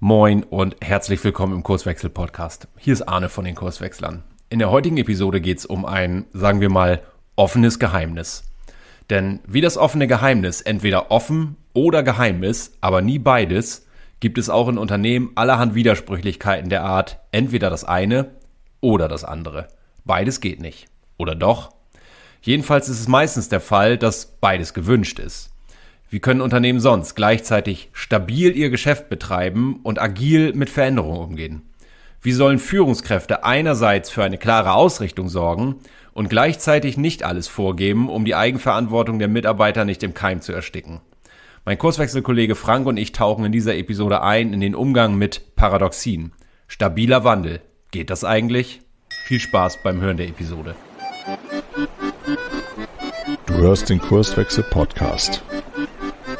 Moin und herzlich willkommen im Kurswechsel-Podcast. Hier ist Arne von den Kurswechslern. In der heutigen Episode geht es um ein, sagen wir mal, offenes Geheimnis. Denn wie das offene Geheimnis entweder offen oder geheim ist, aber nie beides, gibt es auch in Unternehmen allerhand Widersprüchlichkeiten der Art, entweder das eine oder das andere. Beides geht nicht. Oder doch? Jedenfalls ist es meistens der Fall, dass beides gewünscht ist. Wie können Unternehmen sonst gleichzeitig stabil ihr Geschäft betreiben und agil mit Veränderungen umgehen? Wie sollen Führungskräfte einerseits für eine klare Ausrichtung sorgen und gleichzeitig nicht alles vorgeben, um die Eigenverantwortung der Mitarbeiter nicht im Keim zu ersticken? Mein Kurswechselkollege Frank und ich tauchen in dieser Episode ein in den Umgang mit Paradoxien. Stabiler Wandel. Geht das eigentlich? Viel Spaß beim Hören der Episode. Du hörst den Kurswechsel Podcast.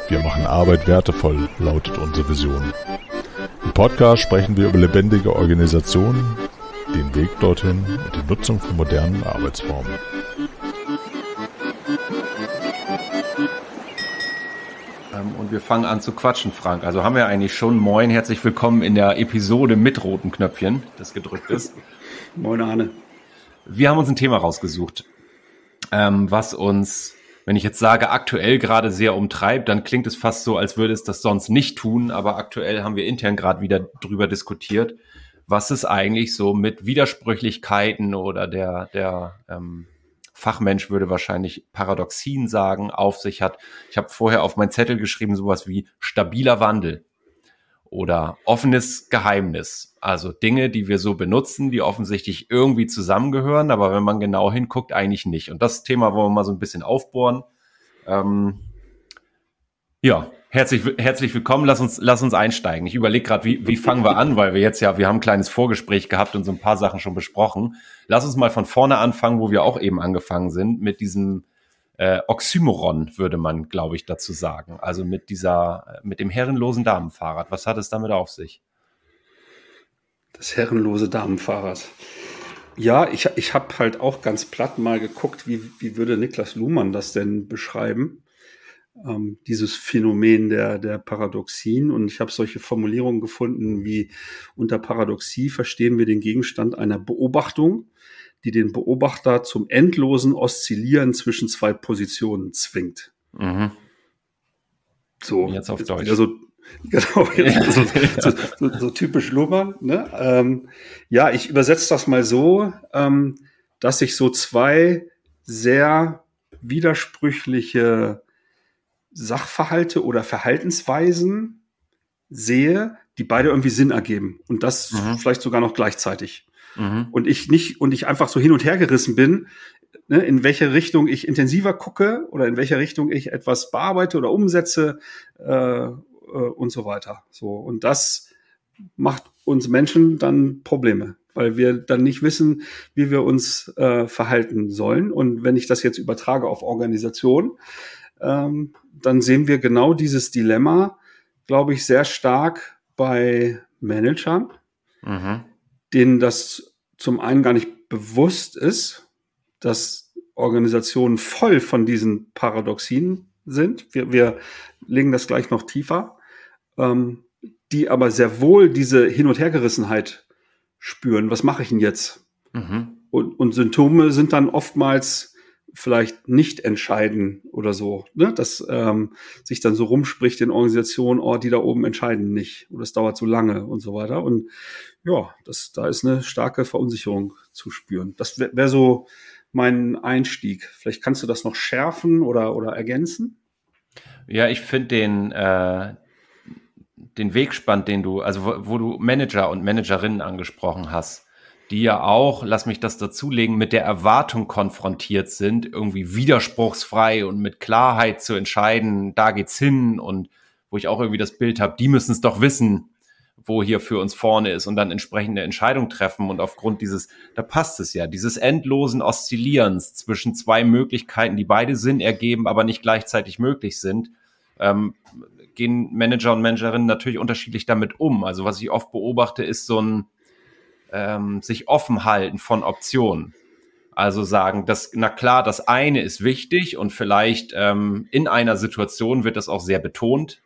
Wir machen Arbeit wertevoll, lautet unsere Vision. Im Podcast sprechen wir über lebendige Organisationen, den Weg dorthin und die Nutzung von modernen Arbeitsformen. Ähm, und wir fangen an zu quatschen, Frank. Also haben wir eigentlich schon Moin, herzlich willkommen in der Episode mit roten Knöpfchen, das gedrückt ist. Moin, Arne. Wir haben uns ein Thema rausgesucht, ähm, was uns wenn ich jetzt sage, aktuell gerade sehr umtreibt, dann klingt es fast so, als würde es das sonst nicht tun. Aber aktuell haben wir intern gerade wieder drüber diskutiert, was es eigentlich so mit Widersprüchlichkeiten oder der, der ähm, Fachmensch würde wahrscheinlich Paradoxien sagen, auf sich hat. Ich habe vorher auf meinen Zettel geschrieben, sowas wie stabiler Wandel oder offenes Geheimnis. Also Dinge, die wir so benutzen, die offensichtlich irgendwie zusammengehören, aber wenn man genau hinguckt, eigentlich nicht. Und das Thema wollen wir mal so ein bisschen aufbohren. Ähm, ja, herzlich, herzlich willkommen. Lass uns, lass uns einsteigen. Ich überlege gerade, wie, wie fangen wir an, weil wir jetzt ja, wir haben ein kleines Vorgespräch gehabt und so ein paar Sachen schon besprochen. Lass uns mal von vorne anfangen, wo wir auch eben angefangen sind, mit diesem äh, Oxymoron, würde man, glaube ich, dazu sagen. Also mit dieser, äh, mit dem herrenlosen Damenfahrrad. Was hat es damit auf sich? Das herrenlose Damenfahrrad. Ja, ich, ich habe halt auch ganz platt mal geguckt, wie, wie würde Niklas Luhmann das denn beschreiben, ähm, dieses Phänomen der, der Paradoxien. Und ich habe solche Formulierungen gefunden wie unter Paradoxie verstehen wir den Gegenstand einer Beobachtung, die den Beobachter zum endlosen Oszillieren zwischen zwei Positionen zwingt. Mhm. So, jetzt auf Deutsch. So, genau, jetzt so, so, so, typisch Luhmann. Ne? Ähm, ja, ich übersetze das mal so, ähm, dass sich so zwei sehr widersprüchliche Sachverhalte oder Verhaltensweisen sehe, die beide irgendwie Sinn ergeben und das mhm. vielleicht sogar noch gleichzeitig mhm. und ich nicht und ich einfach so hin und her gerissen bin, ne, in welche Richtung ich intensiver gucke oder in welche Richtung ich etwas bearbeite oder umsetze äh, äh, und so weiter. So und das macht uns Menschen dann Probleme, weil wir dann nicht wissen, wie wir uns äh, verhalten sollen. Und wenn ich das jetzt übertrage auf Organisation, ähm, dann sehen wir genau dieses Dilemma, glaube ich, sehr stark bei Managern, mhm. denen das zum einen gar nicht bewusst ist, dass Organisationen voll von diesen Paradoxien sind. Wir, wir legen das gleich noch tiefer, ähm, die aber sehr wohl diese Hin- und Hergerissenheit spüren. Was mache ich denn jetzt? Mhm. Und, und Symptome sind dann oftmals vielleicht nicht entscheiden oder so, ne? dass ähm, sich dann so rumspricht in Organisationen, oh, die da oben entscheiden nicht oder es dauert zu lange und so weiter. Und ja, das, da ist eine starke Verunsicherung zu spüren. Das wäre wär so mein Einstieg. Vielleicht kannst du das noch schärfen oder, oder ergänzen? Ja, ich finde den, äh, den Weg spannend, den du, also wo, wo du Manager und Managerinnen angesprochen hast die ja auch, lass mich das dazulegen, mit der Erwartung konfrontiert sind, irgendwie widerspruchsfrei und mit Klarheit zu entscheiden, da geht's hin und wo ich auch irgendwie das Bild habe, die müssen es doch wissen, wo hier für uns vorne ist und dann entsprechende Entscheidung treffen. Und aufgrund dieses, da passt es ja, dieses endlosen Oszillierens zwischen zwei Möglichkeiten, die beide Sinn ergeben, aber nicht gleichzeitig möglich sind, ähm, gehen Manager und Managerinnen natürlich unterschiedlich damit um. Also was ich oft beobachte, ist so ein, ähm, sich offen halten von Optionen. Also sagen, dass, na klar, das eine ist wichtig und vielleicht ähm, in einer Situation wird das auch sehr betont,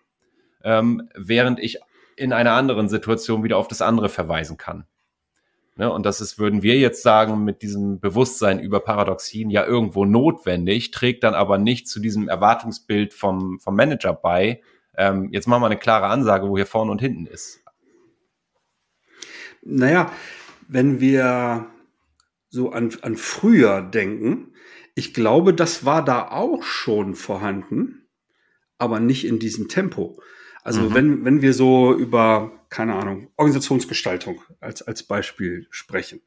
ähm, während ich in einer anderen Situation wieder auf das andere verweisen kann. Ne? Und das ist, würden wir jetzt sagen, mit diesem Bewusstsein über Paradoxien ja irgendwo notwendig, trägt dann aber nicht zu diesem Erwartungsbild vom, vom Manager bei. Ähm, jetzt machen wir eine klare Ansage, wo hier vorne und hinten ist. Naja, wenn wir so an, an früher denken, ich glaube, das war da auch schon vorhanden, aber nicht in diesem Tempo. Also mhm. wenn, wenn wir so über, keine Ahnung, Organisationsgestaltung als, als Beispiel sprechen,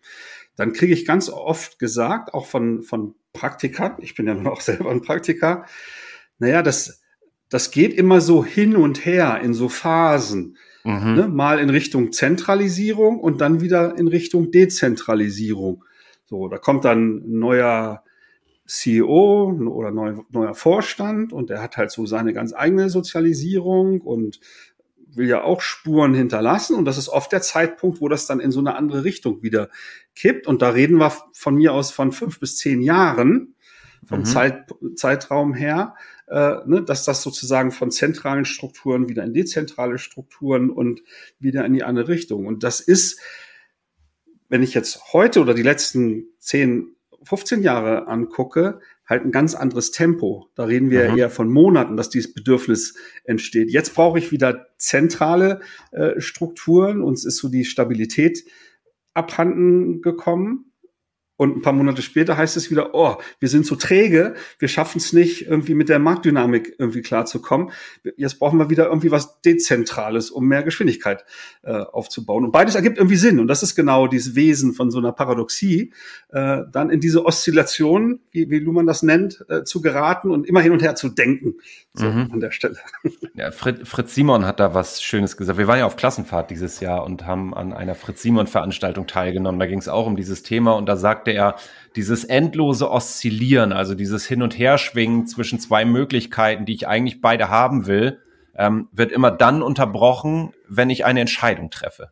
dann kriege ich ganz oft gesagt, auch von, von Praktikern, ich bin ja nun auch selber ein Praktiker, naja, das, das geht immer so hin und her in so Phasen. Mhm. Ne? Mal in Richtung Zentralisierung und dann wieder in Richtung Dezentralisierung. So, da kommt dann ein neuer CEO oder neu, neuer Vorstand und der hat halt so seine ganz eigene Sozialisierung und will ja auch Spuren hinterlassen und das ist oft der Zeitpunkt, wo das dann in so eine andere Richtung wieder kippt und da reden wir von mir aus von fünf bis zehn Jahren vom mhm. Zeit, Zeitraum her, äh, ne, dass das sozusagen von zentralen Strukturen wieder in dezentrale Strukturen und wieder in die andere Richtung. Und das ist, wenn ich jetzt heute oder die letzten 10, 15 Jahre angucke, halt ein ganz anderes Tempo. Da reden wir mhm. eher von Monaten, dass dieses Bedürfnis entsteht. Jetzt brauche ich wieder zentrale äh, Strukturen. Uns ist so die Stabilität abhanden gekommen. Und ein paar Monate später heißt es wieder, oh, wir sind so träge, wir schaffen es nicht, irgendwie mit der Marktdynamik irgendwie klarzukommen. Jetzt brauchen wir wieder irgendwie was Dezentrales, um mehr Geschwindigkeit äh, aufzubauen. Und beides ergibt irgendwie Sinn. Und das ist genau dieses Wesen von so einer Paradoxie, äh, dann in diese Oszillation, wie, wie Luhmann das nennt, äh, zu geraten und immer hin und her zu denken so mhm. an der Stelle. Ja, Fritz, Fritz Simon hat da was Schönes gesagt. Wir waren ja auf Klassenfahrt dieses Jahr und haben an einer Fritz Simon-Veranstaltung teilgenommen. Da ging es auch um dieses Thema und da sagt sagte er, dieses endlose Oszillieren, also dieses Hin- und Herschwingen zwischen zwei Möglichkeiten, die ich eigentlich beide haben will, ähm, wird immer dann unterbrochen, wenn ich eine Entscheidung treffe.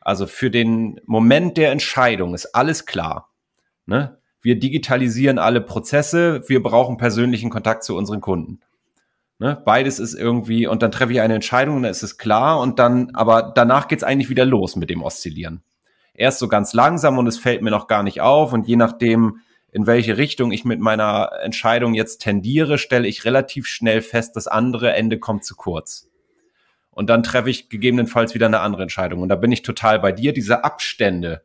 Also für den Moment der Entscheidung ist alles klar. Ne? Wir digitalisieren alle Prozesse, wir brauchen persönlichen Kontakt zu unseren Kunden. Ne? Beides ist irgendwie, und dann treffe ich eine Entscheidung, und dann ist es klar, und dann, aber danach geht es eigentlich wieder los mit dem Oszillieren erst so ganz langsam und es fällt mir noch gar nicht auf. Und je nachdem, in welche Richtung ich mit meiner Entscheidung jetzt tendiere, stelle ich relativ schnell fest, das andere Ende kommt zu kurz. Und dann treffe ich gegebenenfalls wieder eine andere Entscheidung. Und da bin ich total bei dir. Diese Abstände,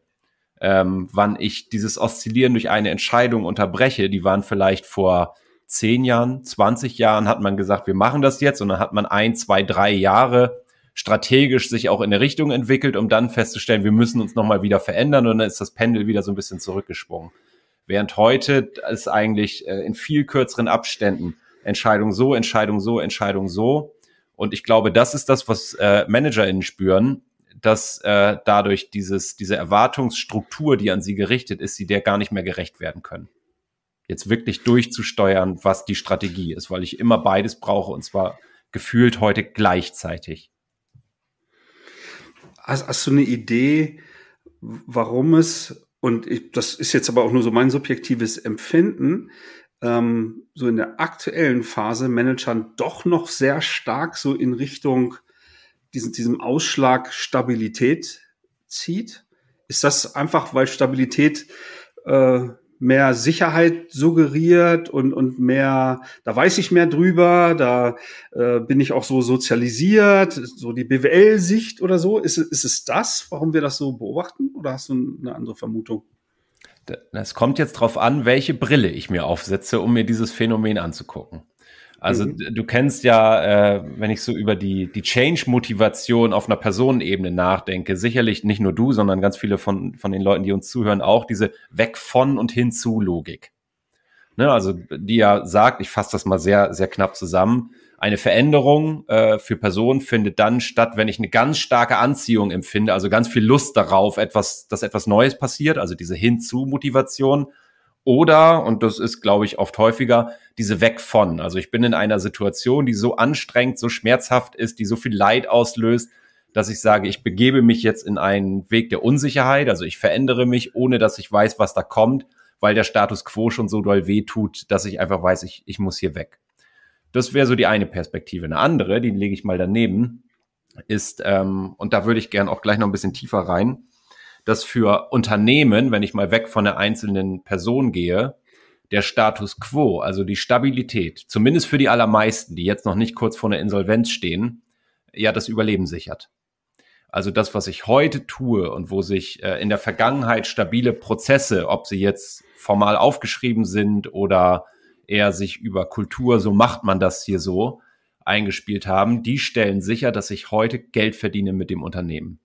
ähm, wann ich dieses Oszillieren durch eine Entscheidung unterbreche, die waren vielleicht vor zehn Jahren, 20 Jahren, hat man gesagt, wir machen das jetzt. Und dann hat man ein, zwei, drei Jahre strategisch sich auch in der Richtung entwickelt, um dann festzustellen, wir müssen uns nochmal wieder verändern und dann ist das Pendel wieder so ein bisschen zurückgeschwungen. Während heute ist eigentlich äh, in viel kürzeren Abständen Entscheidung so, Entscheidung so, Entscheidung so. Und ich glaube, das ist das, was äh, ManagerInnen spüren, dass äh, dadurch dieses, diese Erwartungsstruktur, die an sie gerichtet ist, sie der gar nicht mehr gerecht werden können. Jetzt wirklich durchzusteuern, was die Strategie ist, weil ich immer beides brauche und zwar gefühlt heute gleichzeitig. Hast, hast du eine Idee, warum es, und ich, das ist jetzt aber auch nur so mein subjektives Empfinden, ähm, so in der aktuellen Phase Managern doch noch sehr stark so in Richtung diesen, diesem Ausschlag Stabilität zieht? Ist das einfach, weil Stabilität äh, mehr Sicherheit suggeriert und, und mehr, da weiß ich mehr drüber, da äh, bin ich auch so sozialisiert, so die BWL-Sicht oder so. Ist, ist es das, warum wir das so beobachten oder hast du eine andere Vermutung? Es kommt jetzt drauf an, welche Brille ich mir aufsetze, um mir dieses Phänomen anzugucken. Also mhm. du kennst ja, äh, wenn ich so über die, die Change-Motivation auf einer Personenebene nachdenke, sicherlich nicht nur du, sondern ganz viele von, von den Leuten, die uns zuhören, auch diese Weg von und hinzu Logik. Ne, also die ja sagt, ich fasse das mal sehr, sehr knapp zusammen, eine Veränderung äh, für Personen findet dann statt, wenn ich eine ganz starke Anziehung empfinde, also ganz viel Lust darauf, etwas, dass etwas Neues passiert, also diese Hinzu-Motivation oder, und das ist, glaube ich, oft häufiger, diese Weg von. Also ich bin in einer Situation, die so anstrengend, so schmerzhaft ist, die so viel Leid auslöst, dass ich sage, ich begebe mich jetzt in einen Weg der Unsicherheit. Also ich verändere mich, ohne dass ich weiß, was da kommt, weil der Status quo schon so doll weh tut, dass ich einfach weiß, ich, ich muss hier weg. Das wäre so die eine Perspektive. Eine andere, die lege ich mal daneben, ist, ähm, und da würde ich gern auch gleich noch ein bisschen tiefer rein, dass für Unternehmen, wenn ich mal weg von der einzelnen Person gehe, der Status quo, also die Stabilität, zumindest für die allermeisten, die jetzt noch nicht kurz vor einer Insolvenz stehen, ja das Überleben sichert. Also das, was ich heute tue und wo sich äh, in der Vergangenheit stabile Prozesse, ob sie jetzt formal aufgeschrieben sind oder eher sich über Kultur, so macht man das hier so, eingespielt haben, die stellen sicher, dass ich heute Geld verdiene mit dem Unternehmen.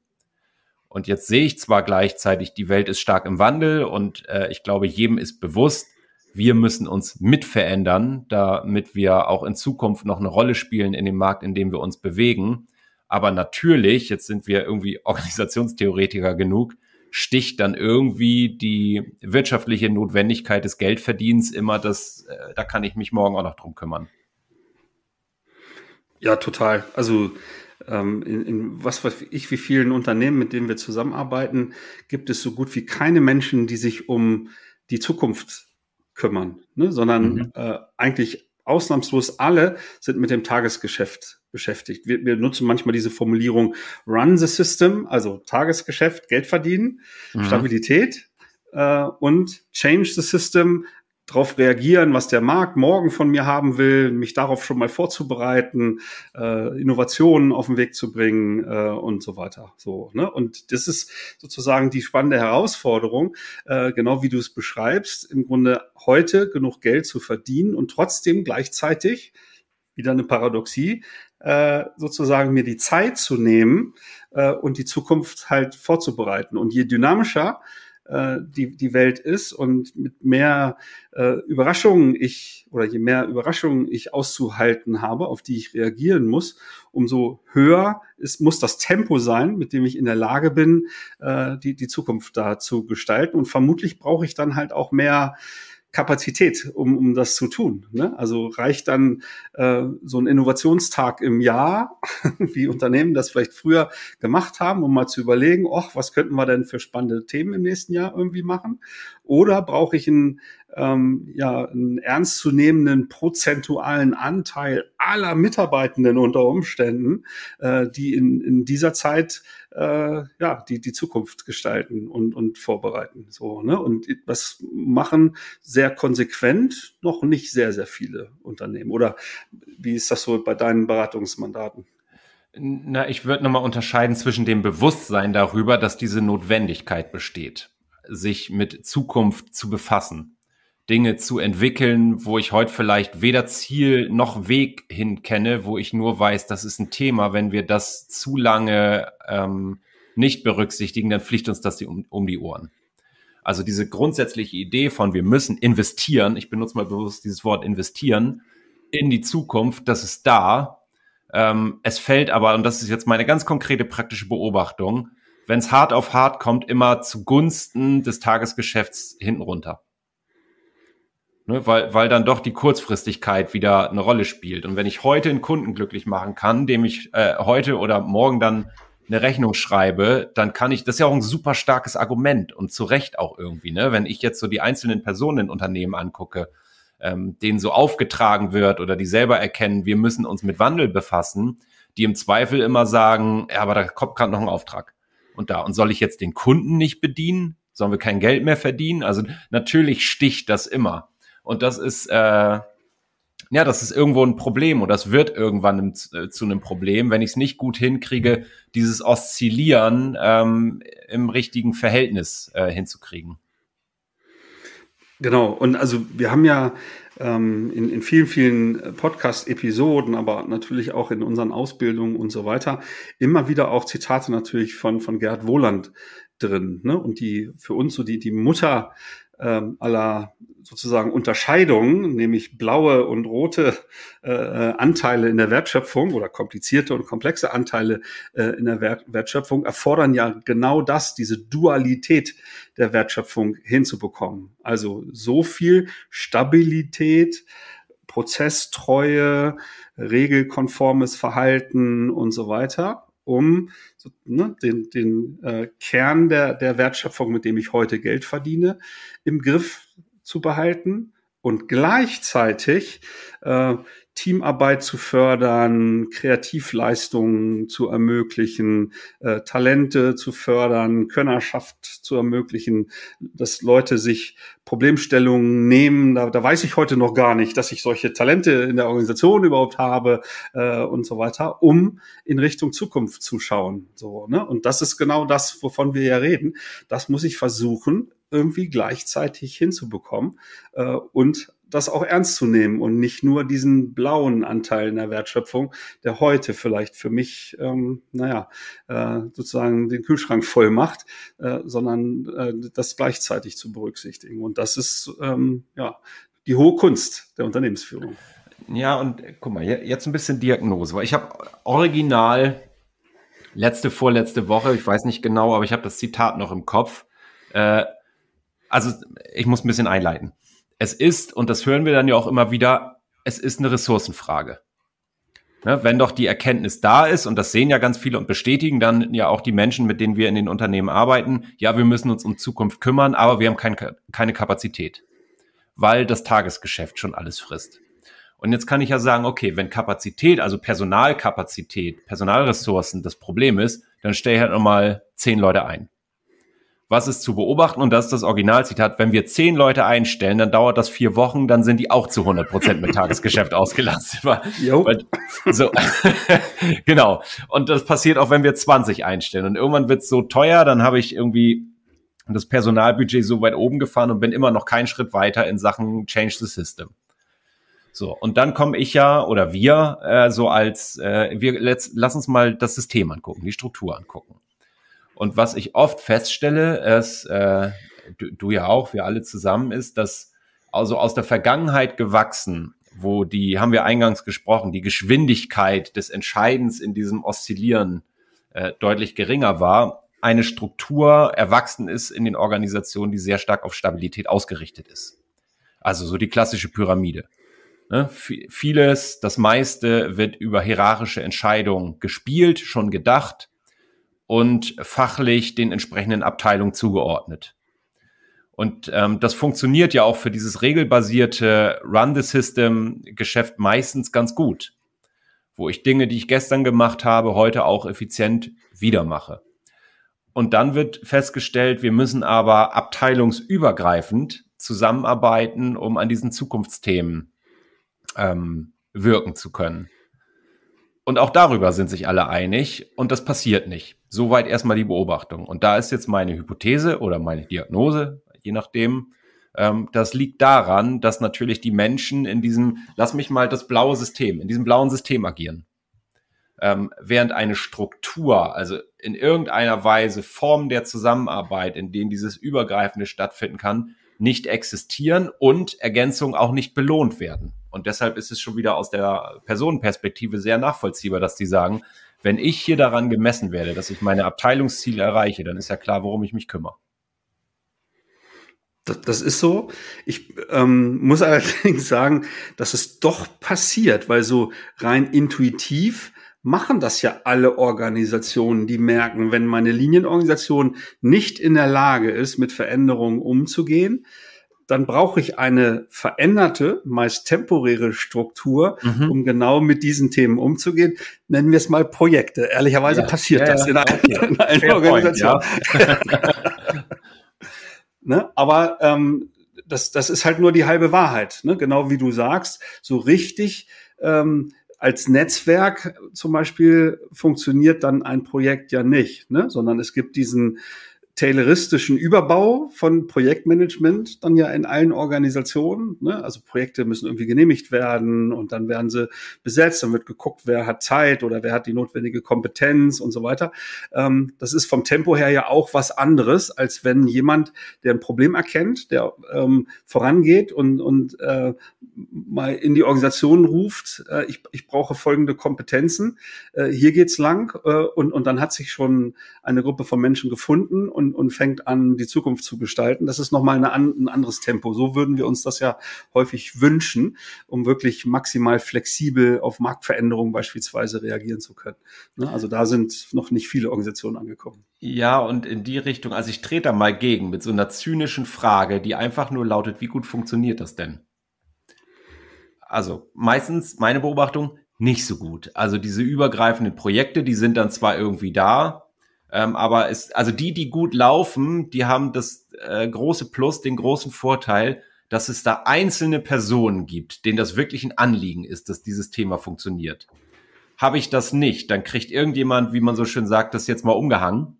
Und jetzt sehe ich zwar gleichzeitig, die Welt ist stark im Wandel und äh, ich glaube, jedem ist bewusst, wir müssen uns mitverändern, damit wir auch in Zukunft noch eine Rolle spielen in dem Markt, in dem wir uns bewegen. Aber natürlich, jetzt sind wir irgendwie Organisationstheoretiker genug, sticht dann irgendwie die wirtschaftliche Notwendigkeit des Geldverdienens immer das, äh, da kann ich mich morgen auch noch drum kümmern. Ja, total. Also ähm, in, in was weiß ich, wie vielen Unternehmen, mit denen wir zusammenarbeiten, gibt es so gut wie keine Menschen, die sich um die Zukunft kümmern, ne? sondern mhm. äh, eigentlich ausnahmslos alle sind mit dem Tagesgeschäft beschäftigt. Wir, wir nutzen manchmal diese Formulierung Run the System, also Tagesgeschäft, Geld verdienen, mhm. Stabilität äh, und Change the System, darauf reagieren, was der Markt morgen von mir haben will, mich darauf schon mal vorzubereiten, äh, Innovationen auf den Weg zu bringen äh, und so weiter. So, ne? Und das ist sozusagen die spannende Herausforderung, äh, genau wie du es beschreibst, im Grunde heute genug Geld zu verdienen und trotzdem gleichzeitig wieder eine Paradoxie, äh, sozusagen mir die Zeit zu nehmen äh, und die Zukunft halt vorzubereiten. Und je dynamischer, äh, äh, die, die Welt ist und mit mehr äh, Überraschungen ich oder je mehr Überraschungen ich auszuhalten habe, auf die ich reagieren muss, umso höher ist, muss das Tempo sein, mit dem ich in der Lage bin, äh, die, die Zukunft da zu gestalten. Und vermutlich brauche ich dann halt auch mehr Kapazität, um, um das zu tun. Ne? Also reicht dann äh, so ein Innovationstag im Jahr, wie Unternehmen das vielleicht früher gemacht haben, um mal zu überlegen, ach, was könnten wir denn für spannende Themen im nächsten Jahr irgendwie machen? Oder brauche ich einen, ähm, ja, einen ernstzunehmenden prozentualen Anteil aller Mitarbeitenden unter Umständen, äh, die in, in dieser Zeit äh, ja, die, die Zukunft gestalten und, und vorbereiten. So, ne? Und das machen sehr konsequent noch nicht sehr, sehr viele Unternehmen. Oder wie ist das so bei deinen Beratungsmandaten? Na, ich würde nochmal unterscheiden zwischen dem Bewusstsein darüber, dass diese Notwendigkeit besteht sich mit Zukunft zu befassen, Dinge zu entwickeln, wo ich heute vielleicht weder Ziel noch Weg hin kenne, wo ich nur weiß, das ist ein Thema. Wenn wir das zu lange ähm, nicht berücksichtigen, dann fliegt uns das um, um die Ohren. Also diese grundsätzliche Idee von, wir müssen investieren, ich benutze mal bewusst dieses Wort investieren, in die Zukunft, das ist da. Ähm, es fällt aber, und das ist jetzt meine ganz konkrete praktische Beobachtung, wenn es hart auf hart kommt, immer zugunsten des Tagesgeschäfts hinten runter. Ne, weil, weil dann doch die Kurzfristigkeit wieder eine Rolle spielt. Und wenn ich heute einen Kunden glücklich machen kann, dem ich äh, heute oder morgen dann eine Rechnung schreibe, dann kann ich, das ist ja auch ein super starkes Argument und zu Recht auch irgendwie, ne? Wenn ich jetzt so die einzelnen Personen in Unternehmen angucke, ähm, denen so aufgetragen wird oder die selber erkennen, wir müssen uns mit Wandel befassen, die im Zweifel immer sagen, ja, aber da kommt gerade noch ein Auftrag und da. Und soll ich jetzt den Kunden nicht bedienen? Sollen wir kein Geld mehr verdienen? Also natürlich sticht das immer. Und das ist, äh, ja, das ist irgendwo ein Problem und das wird irgendwann im, äh, zu einem Problem, wenn ich es nicht gut hinkriege, dieses Oszillieren ähm, im richtigen Verhältnis äh, hinzukriegen. Genau, und also wir haben ja ähm, in, in vielen, vielen Podcast-Episoden, aber natürlich auch in unseren Ausbildungen und so weiter, immer wieder auch Zitate natürlich von, von Gerhard Wohland drin. Ne? Und die für uns so die, die Mutter ähm, aller sozusagen Unterscheidungen, nämlich blaue und rote äh, Anteile in der Wertschöpfung oder komplizierte und komplexe Anteile äh, in der Wertschöpfung, erfordern ja genau das, diese Dualität der Wertschöpfung hinzubekommen. Also so viel Stabilität, Prozesstreue, regelkonformes Verhalten und so weiter um ne, den, den äh, Kern der, der Wertschöpfung, mit dem ich heute Geld verdiene, im Griff zu behalten und gleichzeitig äh, Teamarbeit zu fördern, Kreativleistungen zu ermöglichen, äh, Talente zu fördern, Könnerschaft zu ermöglichen, dass Leute sich Problemstellungen nehmen. Da, da weiß ich heute noch gar nicht, dass ich solche Talente in der Organisation überhaupt habe äh, und so weiter, um in Richtung Zukunft zu schauen. So, ne? Und das ist genau das, wovon wir ja reden. Das muss ich versuchen, irgendwie gleichzeitig hinzubekommen äh, und das auch ernst zu nehmen und nicht nur diesen blauen Anteil in der Wertschöpfung, der heute vielleicht für mich, ähm, naja, äh, sozusagen den Kühlschrank voll macht, äh, sondern äh, das gleichzeitig zu berücksichtigen. Und das ist ähm, ja die hohe Kunst der Unternehmensführung. Ja, und äh, guck mal, jetzt ein bisschen Diagnose, weil ich habe original letzte, vorletzte Woche, ich weiß nicht genau, aber ich habe das Zitat noch im Kopf. Äh, also ich muss ein bisschen einleiten. Es ist, und das hören wir dann ja auch immer wieder, es ist eine Ressourcenfrage. Ne, wenn doch die Erkenntnis da ist, und das sehen ja ganz viele und bestätigen dann ja auch die Menschen, mit denen wir in den Unternehmen arbeiten, ja, wir müssen uns um Zukunft kümmern, aber wir haben kein, keine Kapazität, weil das Tagesgeschäft schon alles frisst. Und jetzt kann ich ja sagen, okay, wenn Kapazität, also Personalkapazität, Personalressourcen das Problem ist, dann stelle ich halt nochmal zehn Leute ein was ist zu beobachten? Und das ist das Originalzitat. Wenn wir zehn Leute einstellen, dann dauert das vier Wochen, dann sind die auch zu 100 Prozent mit Tagesgeschäft ausgelastet. Weil, so, genau. Und das passiert auch, wenn wir 20 einstellen. Und irgendwann wird es so teuer, dann habe ich irgendwie das Personalbudget so weit oben gefahren und bin immer noch keinen Schritt weiter in Sachen Change the System. So, und dann komme ich ja oder wir äh, so als, äh, wir let's, lass uns mal das System angucken, die Struktur angucken. Und was ich oft feststelle, ist, äh, du, du ja auch, wir alle zusammen, ist, dass also aus der Vergangenheit gewachsen, wo die, haben wir eingangs gesprochen, die Geschwindigkeit des Entscheidens in diesem Oszillieren äh, deutlich geringer war, eine Struktur erwachsen ist in den Organisationen, die sehr stark auf Stabilität ausgerichtet ist. Also so die klassische Pyramide. Ne? Vieles, das meiste wird über hierarchische Entscheidungen gespielt, schon gedacht und fachlich den entsprechenden Abteilungen zugeordnet. Und ähm, das funktioniert ja auch für dieses regelbasierte Run-the-System-Geschäft meistens ganz gut, wo ich Dinge, die ich gestern gemacht habe, heute auch effizient wieder mache. Und dann wird festgestellt, wir müssen aber abteilungsübergreifend zusammenarbeiten, um an diesen Zukunftsthemen ähm, wirken zu können. Und auch darüber sind sich alle einig und das passiert nicht. Soweit erstmal die Beobachtung. Und da ist jetzt meine Hypothese oder meine Diagnose, je nachdem. Ähm, das liegt daran, dass natürlich die Menschen in diesem, lass mich mal das blaue System, in diesem blauen System agieren. Ähm, während eine Struktur, also in irgendeiner Weise Formen der Zusammenarbeit, in denen dieses Übergreifende stattfinden kann, nicht existieren und Ergänzungen auch nicht belohnt werden. Und deshalb ist es schon wieder aus der Personenperspektive sehr nachvollziehbar, dass die sagen, wenn ich hier daran gemessen werde, dass ich meine Abteilungsziele erreiche, dann ist ja klar, worum ich mich kümmere. Das, das ist so. Ich ähm, muss allerdings sagen, dass es doch passiert, weil so rein intuitiv machen das ja alle Organisationen, die merken, wenn meine Linienorganisation nicht in der Lage ist, mit Veränderungen umzugehen, dann brauche ich eine veränderte, meist temporäre Struktur, mhm. um genau mit diesen Themen umzugehen. Nennen wir es mal Projekte. Ehrlicherweise ja. passiert ja, das ja. in, einer, in einer Organisation. Point, ne? Aber ähm, das, das ist halt nur die halbe Wahrheit. Ne? Genau wie du sagst, so richtig ähm, als Netzwerk zum Beispiel funktioniert dann ein Projekt ja nicht, ne? sondern es gibt diesen tayloristischen Überbau von Projektmanagement dann ja in allen Organisationen. Ne? Also Projekte müssen irgendwie genehmigt werden und dann werden sie besetzt, dann wird geguckt, wer hat Zeit oder wer hat die notwendige Kompetenz und so weiter. Ähm, das ist vom Tempo her ja auch was anderes, als wenn jemand, der ein Problem erkennt, der ähm, vorangeht und, und äh, mal in die Organisation ruft, äh, ich, ich brauche folgende Kompetenzen, äh, hier geht's lang äh, und, und dann hat sich schon eine Gruppe von Menschen gefunden und und, und fängt an, die Zukunft zu gestalten. Das ist nochmal eine, ein anderes Tempo. So würden wir uns das ja häufig wünschen, um wirklich maximal flexibel auf Marktveränderungen beispielsweise reagieren zu können. Ne? Also da sind noch nicht viele Organisationen angekommen. Ja, und in die Richtung, also ich trete da mal gegen mit so einer zynischen Frage, die einfach nur lautet, wie gut funktioniert das denn? Also meistens meine Beobachtung, nicht so gut. Also diese übergreifenden Projekte, die sind dann zwar irgendwie da, ähm, aber es, also die, die gut laufen, die haben das äh, große Plus, den großen Vorteil, dass es da einzelne Personen gibt, denen das wirklich ein Anliegen ist, dass dieses Thema funktioniert. Habe ich das nicht, dann kriegt irgendjemand, wie man so schön sagt, das jetzt mal umgehangen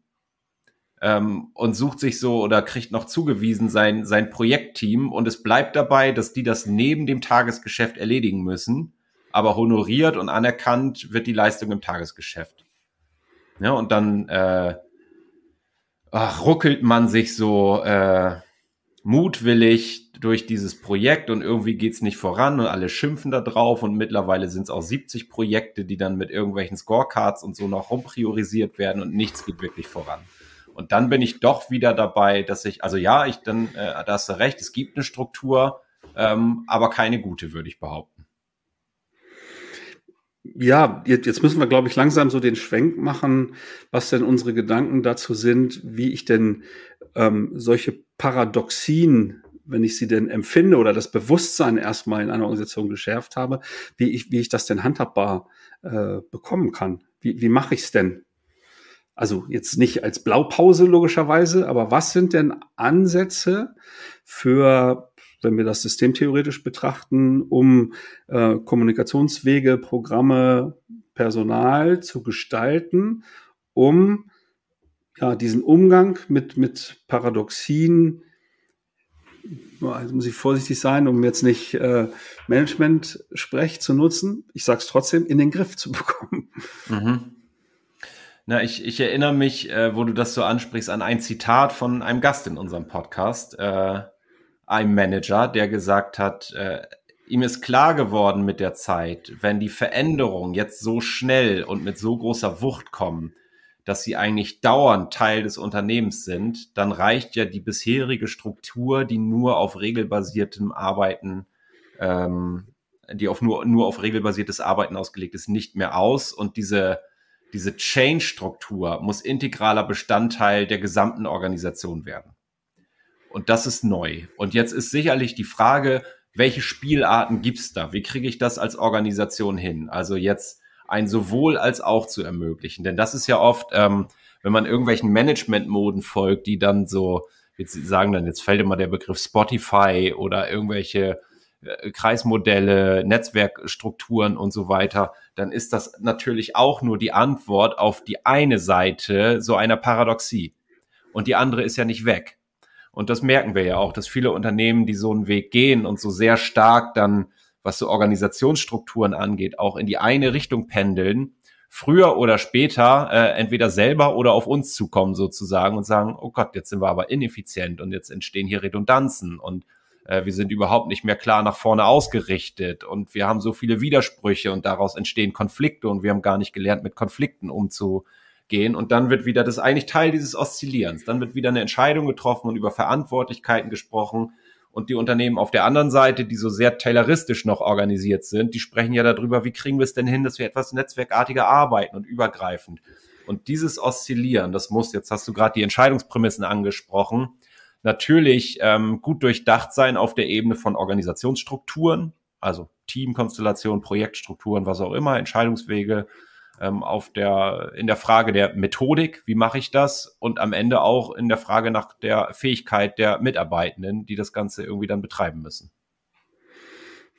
ähm, und sucht sich so oder kriegt noch zugewiesen sein, sein Projektteam und es bleibt dabei, dass die das neben dem Tagesgeschäft erledigen müssen, aber honoriert und anerkannt wird die Leistung im Tagesgeschäft. Ja, ne, Und dann äh, ach, ruckelt man sich so äh, mutwillig durch dieses Projekt und irgendwie geht's nicht voran und alle schimpfen da drauf und mittlerweile sind es auch 70 Projekte, die dann mit irgendwelchen Scorecards und so noch rumpriorisiert werden und nichts geht wirklich voran. Und dann bin ich doch wieder dabei, dass ich, also ja, ich dann, äh, da hast du recht, es gibt eine Struktur, ähm, aber keine gute, würde ich behaupten ja, jetzt müssen wir, glaube ich, langsam so den Schwenk machen, was denn unsere Gedanken dazu sind, wie ich denn ähm, solche Paradoxien, wenn ich sie denn empfinde oder das Bewusstsein erstmal in einer Organisation geschärft habe, wie ich, wie ich das denn handhabbar äh, bekommen kann. Wie, wie mache ich es denn? Also jetzt nicht als Blaupause logischerweise, aber was sind denn Ansätze für wenn wir das systemtheoretisch betrachten, um äh, Kommunikationswege, Programme, Personal zu gestalten, um ja, diesen Umgang mit, mit Paradoxien, also muss ich vorsichtig sein, um jetzt nicht äh, Management-Sprech zu nutzen, ich sage es trotzdem, in den Griff zu bekommen. Mhm. Na, ich, ich erinnere mich, äh, wo du das so ansprichst, an ein Zitat von einem Gast in unserem Podcast. Äh, einem Manager, der gesagt hat, äh, ihm ist klar geworden mit der Zeit, wenn die Veränderungen jetzt so schnell und mit so großer Wucht kommen, dass sie eigentlich dauernd Teil des Unternehmens sind, dann reicht ja die bisherige Struktur, die nur auf regelbasiertem Arbeiten, ähm, die auf nur, nur auf regelbasiertes Arbeiten ausgelegt ist, nicht mehr aus. Und diese, diese Change-Struktur muss integraler Bestandteil der gesamten Organisation werden. Und das ist neu. Und jetzt ist sicherlich die Frage, welche Spielarten gibt es da? Wie kriege ich das als Organisation hin? Also jetzt ein sowohl als auch zu ermöglichen. Denn das ist ja oft, ähm, wenn man irgendwelchen Management-Moden folgt, die dann so, jetzt sagen dann, jetzt fällt immer der Begriff Spotify oder irgendwelche äh, Kreismodelle, Netzwerkstrukturen und so weiter, dann ist das natürlich auch nur die Antwort auf die eine Seite so einer Paradoxie. Und die andere ist ja nicht weg. Und das merken wir ja auch, dass viele Unternehmen, die so einen Weg gehen und so sehr stark dann, was so Organisationsstrukturen angeht, auch in die eine Richtung pendeln, früher oder später äh, entweder selber oder auf uns zukommen sozusagen und sagen, oh Gott, jetzt sind wir aber ineffizient und jetzt entstehen hier Redundanzen und äh, wir sind überhaupt nicht mehr klar nach vorne ausgerichtet und wir haben so viele Widersprüche und daraus entstehen Konflikte und wir haben gar nicht gelernt, mit Konflikten umzugehen gehen und dann wird wieder, das ist eigentlich Teil dieses Oszillierens, dann wird wieder eine Entscheidung getroffen und über Verantwortlichkeiten gesprochen und die Unternehmen auf der anderen Seite, die so sehr tayloristisch noch organisiert sind, die sprechen ja darüber, wie kriegen wir es denn hin, dass wir etwas netzwerkartiger arbeiten und übergreifend. Und dieses Oszillieren, das muss, jetzt hast du gerade die Entscheidungsprämissen angesprochen, natürlich ähm, gut durchdacht sein auf der Ebene von Organisationsstrukturen, also Teamkonstellationen, Projektstrukturen, was auch immer, Entscheidungswege, ähm, auf der, in der Frage der Methodik, wie mache ich das? Und am Ende auch in der Frage nach der Fähigkeit der Mitarbeitenden, die das Ganze irgendwie dann betreiben müssen.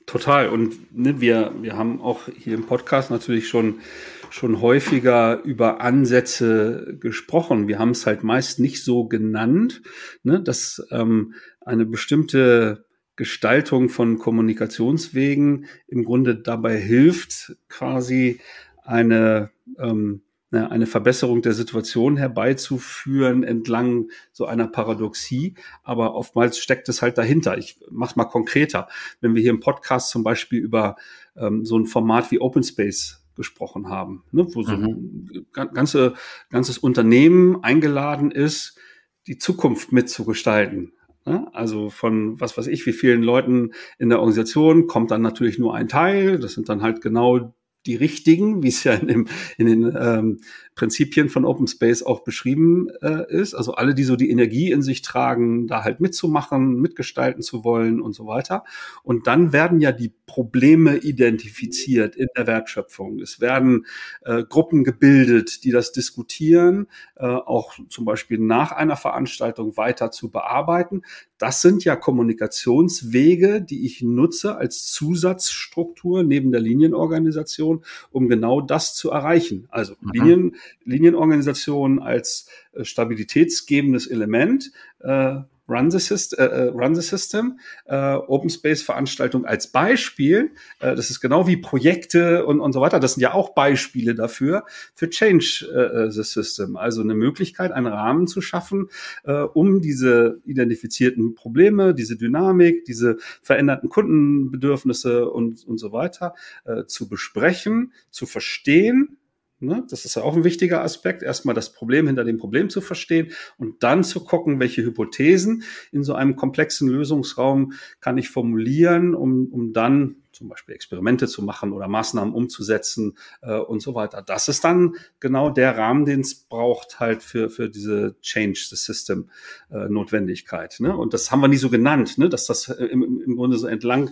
Total. Und ne, wir, wir haben auch hier im Podcast natürlich schon, schon häufiger über Ansätze gesprochen. Wir haben es halt meist nicht so genannt, ne, dass ähm, eine bestimmte Gestaltung von Kommunikationswegen im Grunde dabei hilft, quasi eine, ähm, eine Verbesserung der Situation herbeizuführen entlang so einer Paradoxie. Aber oftmals steckt es halt dahinter. Ich mach's mal konkreter. Wenn wir hier im Podcast zum Beispiel über ähm, so ein Format wie Open Space gesprochen haben, ne, wo so mhm. ein ganze, ganzes Unternehmen eingeladen ist, die Zukunft mitzugestalten. Ne? Also von was weiß ich, wie vielen Leuten in der Organisation kommt dann natürlich nur ein Teil. Das sind dann halt genau die richtigen, wie es ja in, dem, in den ähm, Prinzipien von Open Space auch beschrieben äh, ist. Also alle, die so die Energie in sich tragen, da halt mitzumachen, mitgestalten zu wollen und so weiter. Und dann werden ja die Probleme identifiziert in der Wertschöpfung. Es werden äh, Gruppen gebildet, die das diskutieren, äh, auch zum Beispiel nach einer Veranstaltung weiter zu bearbeiten. Das sind ja Kommunikationswege, die ich nutze als Zusatzstruktur neben der Linienorganisation Organisation, um genau das zu erreichen. Also mhm. Linien, Linienorganisation als äh, stabilitätsgebendes Element, äh, Run the, System, äh, äh, Run the System äh, Open Space Veranstaltung als Beispiel. Äh, das ist genau wie Projekte und, und so weiter. Das sind ja auch Beispiele dafür, für Change äh, äh the System. Also eine Möglichkeit, einen Rahmen zu schaffen, äh, um diese identifizierten Probleme, diese Dynamik, diese veränderten Kundenbedürfnisse und, und so weiter äh, zu besprechen, zu verstehen Ne? Das ist ja auch ein wichtiger Aspekt, erstmal das Problem hinter dem Problem zu verstehen und dann zu gucken, welche Hypothesen in so einem komplexen Lösungsraum kann ich formulieren, um, um dann zum Beispiel Experimente zu machen oder Maßnahmen umzusetzen äh, und so weiter. Das ist dann genau der Rahmen, den es braucht halt für, für diese Change the System äh, Notwendigkeit. Ne? Und das haben wir nie so genannt, ne? dass das äh, im, im Grunde so entlang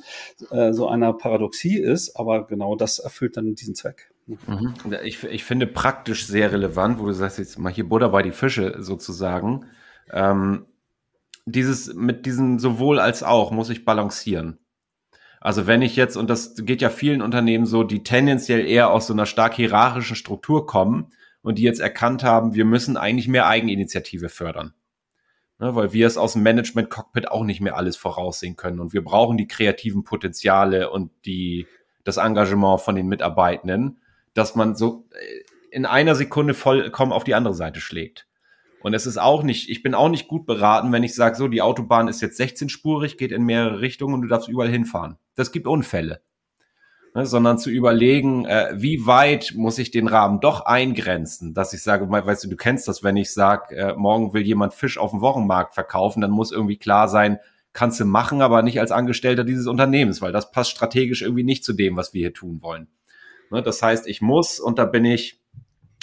äh, so einer Paradoxie ist, aber genau das erfüllt dann diesen Zweck. Mhm. Ich, ich finde praktisch sehr relevant, wo du sagst, jetzt mal hier Buddha bei die Fische sozusagen. Ähm, dieses mit diesen sowohl als auch muss ich balancieren. Also wenn ich jetzt, und das geht ja vielen Unternehmen so, die tendenziell eher aus so einer stark hierarchischen Struktur kommen und die jetzt erkannt haben, wir müssen eigentlich mehr Eigeninitiative fördern. Ne, weil wir es aus dem Management-Cockpit auch nicht mehr alles voraussehen können. Und wir brauchen die kreativen Potenziale und die, das Engagement von den Mitarbeitenden dass man so äh, in einer Sekunde vollkommen auf die andere Seite schlägt. Und es ist auch nicht, ich bin auch nicht gut beraten, wenn ich sage, so, die Autobahn ist jetzt 16-spurig, geht in mehrere Richtungen und du darfst überall hinfahren. Das gibt Unfälle. Ne, sondern zu überlegen, äh, wie weit muss ich den Rahmen doch eingrenzen, dass ich sage, weißt du, du kennst das, wenn ich sage, äh, morgen will jemand Fisch auf dem Wochenmarkt verkaufen, dann muss irgendwie klar sein, kannst du machen, aber nicht als Angestellter dieses Unternehmens, weil das passt strategisch irgendwie nicht zu dem, was wir hier tun wollen. Ne? Das heißt, ich muss, und da bin ich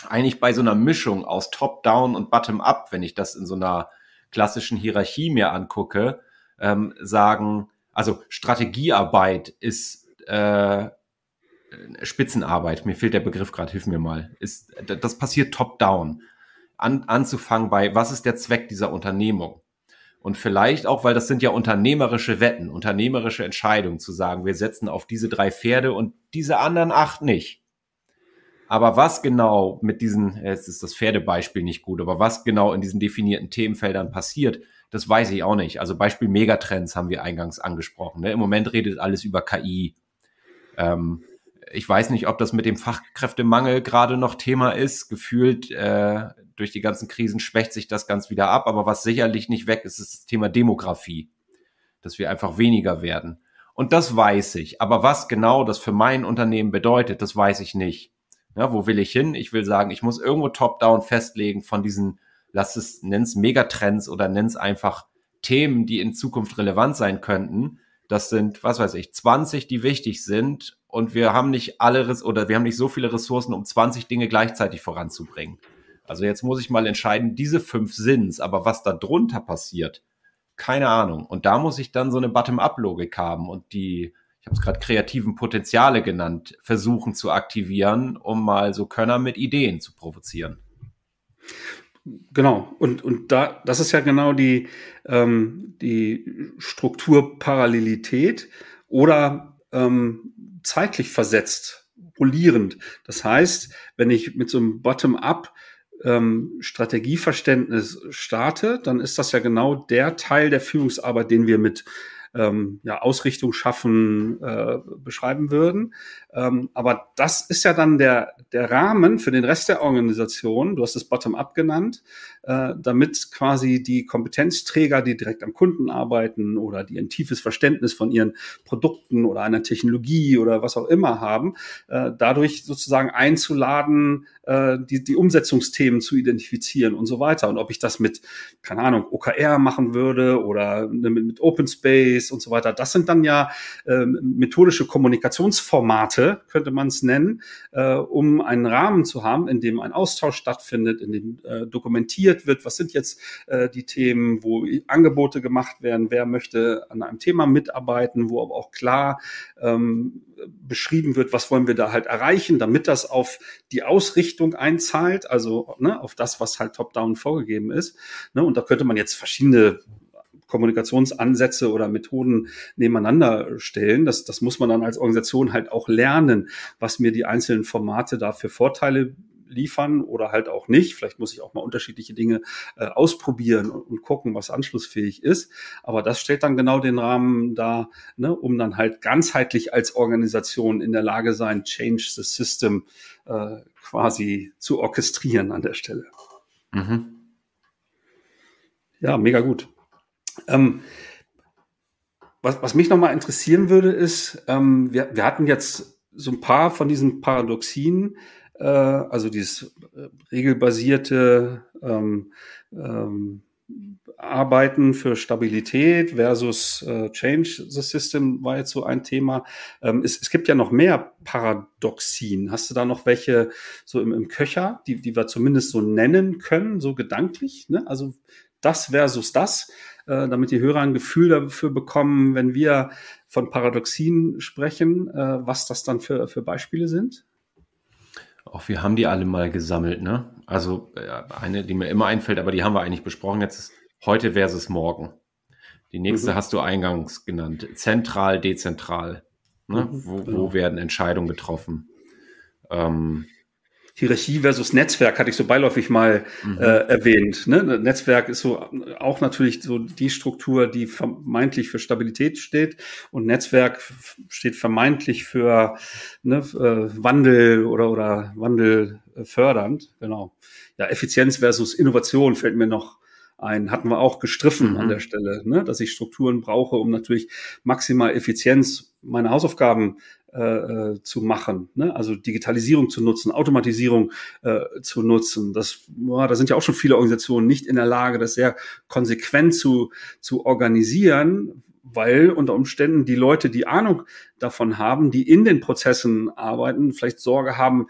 eigentlich bei so einer Mischung aus Top-Down und Bottom-Up, wenn ich das in so einer klassischen Hierarchie mir angucke, ähm, sagen, also Strategiearbeit ist äh, Spitzenarbeit, mir fehlt der Begriff gerade, hilf mir mal. Ist, das passiert top-down. An, anzufangen bei, was ist der Zweck dieser Unternehmung? Und vielleicht auch, weil das sind ja unternehmerische Wetten, unternehmerische Entscheidungen zu sagen, wir setzen auf diese drei Pferde und diese anderen acht nicht. Aber was genau mit diesen, jetzt ist das Pferdebeispiel nicht gut, aber was genau in diesen definierten Themenfeldern passiert, das weiß ich auch nicht. Also Beispiel Megatrends haben wir eingangs angesprochen. Ne? Im Moment redet alles über KI. Ähm, ich weiß nicht, ob das mit dem Fachkräftemangel gerade noch Thema ist. Gefühlt äh, durch die ganzen Krisen schwächt sich das ganz wieder ab. Aber was sicherlich nicht weg ist, ist das Thema Demografie, dass wir einfach weniger werden. Und das weiß ich. Aber was genau das für mein Unternehmen bedeutet, das weiß ich nicht. Ja, wo will ich hin? Ich will sagen, ich muss irgendwo top-down festlegen von diesen, lass es, nenn's Megatrends oder nenn's einfach Themen, die in Zukunft relevant sein könnten das sind, was weiß ich, 20, die wichtig sind. Und wir haben nicht alle oder wir haben nicht so viele Ressourcen, um 20 Dinge gleichzeitig voranzubringen. Also jetzt muss ich mal entscheiden, diese fünf sind's, aber was da drunter passiert, keine Ahnung. Und da muss ich dann so eine Bottom-up-Logik haben und die, ich habe es gerade kreativen Potenziale genannt, versuchen zu aktivieren, um mal so Könner mit Ideen zu provozieren. Genau, und, und da, das ist ja genau die, ähm, die Strukturparallelität oder ähm, zeitlich versetzt, polierend. Das heißt, wenn ich mit so einem Bottom-up ähm, Strategieverständnis starte, dann ist das ja genau der Teil der Führungsarbeit, den wir mit ähm, ja, Ausrichtung schaffen äh, beschreiben würden. Ähm, aber das ist ja dann der, der Rahmen für den Rest der Organisation. Du hast es Bottom-up genannt, äh, damit quasi die Kompetenzträger, die direkt am Kunden arbeiten oder die ein tiefes Verständnis von ihren Produkten oder einer Technologie oder was auch immer haben, äh, dadurch sozusagen einzuladen, äh, die, die Umsetzungsthemen zu identifizieren und so weiter. Und ob ich das mit, keine Ahnung, OKR machen würde oder ne, mit, mit Open Space und so weiter, das sind dann ja äh, methodische Kommunikationsformate, könnte man es nennen, äh, um einen Rahmen zu haben, in dem ein Austausch stattfindet, in dem äh, dokumentiert diskutiert wird, was sind jetzt äh, die Themen, wo Angebote gemacht werden, wer möchte an einem Thema mitarbeiten, wo aber auch klar ähm, beschrieben wird, was wollen wir da halt erreichen, damit das auf die Ausrichtung einzahlt, also ne, auf das, was halt top-down vorgegeben ist. Ne, und da könnte man jetzt verschiedene Kommunikationsansätze oder Methoden nebeneinander stellen. Das, das muss man dann als Organisation halt auch lernen, was mir die einzelnen Formate da für Vorteile liefern oder halt auch nicht. Vielleicht muss ich auch mal unterschiedliche Dinge äh, ausprobieren und, und, gucken, was anschlussfähig ist. Aber das stellt dann genau den Rahmen dar, ne, um dann halt ganzheitlich als Organisation in der Lage sein, Change the System äh, quasi zu orchestrieren an der Stelle. Mhm. Ja, mega gut. Ähm, was, was mich nochmal interessieren würde, ist, ähm, wir, wir hatten jetzt so ein paar von diesen Paradoxien äh, also dieses äh, regelbasierte ähm, ähm, Arbeiten für Stabilität versus äh, Change the System war jetzt so ein Thema. Ähm, es, es, gibt ja noch mehr Paradoxien. Hast du da noch welche so im, im Köcher, die, die wir zumindest so nennen können, so gedanklich? Ne? Also das versus das, äh, damit die Hörer ein Gefühl dafür bekommen, wenn wir von Paradoxien sprechen, äh, was das dann für, für Beispiele sind? Auch wir haben die alle mal gesammelt, ne? Also äh, eine, die mir immer einfällt, aber die haben wir eigentlich besprochen. Jetzt ist heute versus morgen. Die nächste mhm. hast du eingangs genannt. Zentral, dezentral. Ne? Mhm, wo, genau. wo, werden Entscheidungen getroffen? Ähm, Hierarchie versus Netzwerk hatte ich so beiläufig mal mhm. äh, erwähnt. Ne? Netzwerk ist so auch natürlich so die Struktur, die vermeintlich für Stabilität steht und Netzwerk steht vermeintlich für ne, äh, Wandel oder oder Wandel äh, fördernd. Genau. Ja, Effizienz versus Innovation fällt mir noch ein, hatten wir auch gestriffen mhm. an der Stelle, ne? dass ich Strukturen brauche, um natürlich maximal Effizienz meine Hausaufgaben äh, äh, zu machen. Ne? Also Digitalisierung zu nutzen, Automatisierung äh, zu nutzen. Das, boah, da sind ja auch schon viele Organisationen nicht in der Lage, das sehr konsequent zu, zu organisieren, weil unter Umständen die Leute, die Ahnung davon haben, die in den Prozessen arbeiten, vielleicht Sorge haben,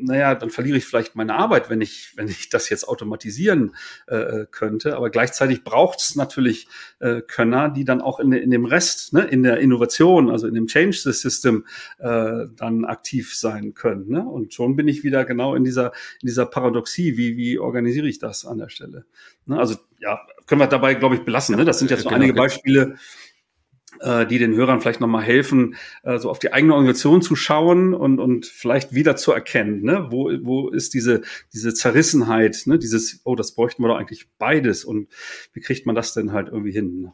naja, dann verliere ich vielleicht meine Arbeit, wenn ich, wenn ich das jetzt automatisieren äh, äh könnte. Aber gleichzeitig braucht es natürlich äh, Könner, die dann auch in, in dem Rest, ne, in der Innovation, also in dem Change the System, äh, dann aktiv sein können. Ne? Und schon bin ich wieder genau in dieser, in dieser Paradoxie, wie, wie organisiere ich das an der Stelle. Ne? Also ja, können wir dabei, glaube ich, belassen. Ne? Das sind jetzt so äh, genau, einige Beispiele äh, die den Hörern vielleicht nochmal helfen, äh, so auf die eigene Organisation zu schauen und, und vielleicht wieder zu erkennen, ne? wo, wo ist diese, diese Zerrissenheit, ne? dieses, oh, das bräuchten wir doch eigentlich beides und wie kriegt man das denn halt irgendwie hin? Ne?